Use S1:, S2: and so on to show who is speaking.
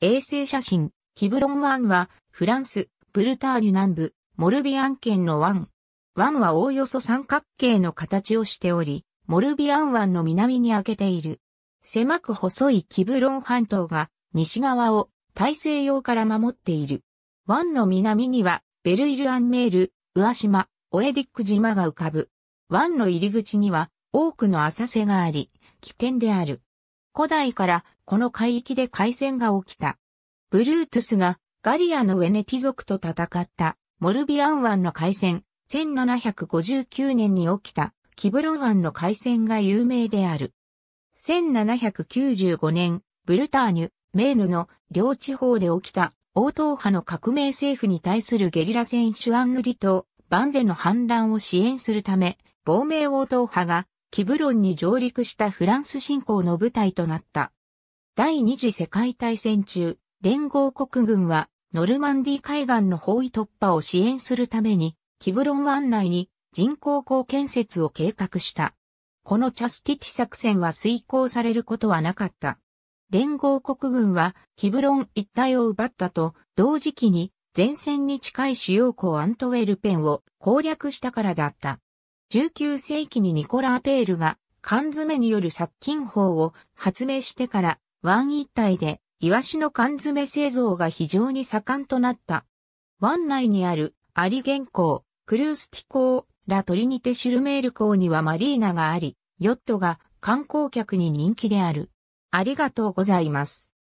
S1: 衛星写真、キブロン湾は、フランス、ブルターニュ南部、モルビアン県の湾。湾はおおよそ三角形の形をしており、モルビアン湾の南に開けている。狭く細いキブロン半島が、西側を大西洋から守っている。湾の南には、ベルイル・アンメール、ウア島、オエディック島が浮かぶ。湾の入り口には、多くの浅瀬があり、危険である。古代からこの海域で海戦が起きた。ブルートゥスがガリアのウェネティ族と戦ったモルビアン湾の海戦、1759年に起きたキブロン湾の海戦が有名である。1795年、ブルターニュ、メーヌの両地方で起きた王党派の革命政府に対するゲリラ戦シュアンヌリ島、バンデの反乱を支援するため、亡命王党派がキブロンに上陸したフランス侵攻の舞台となった。第二次世界大戦中、連合国軍はノルマンディ海岸の包囲突破を支援するために、キブロン湾内に人工港建設を計画した。このチャスティティ作戦は遂行されることはなかった。連合国軍はキブロン一帯を奪ったと同時期に前線に近い主要港アントウェルペンを攻略したからだった。19世紀にニコラー・ペールが缶詰による殺菌法を発明してから湾一帯でイワシの缶詰製造が非常に盛んとなった。湾内にあるアリ原港、クルースティ港、ラトリニテシュルメール港にはマリーナがあり、ヨットが観光客に人気である。ありがとうございます。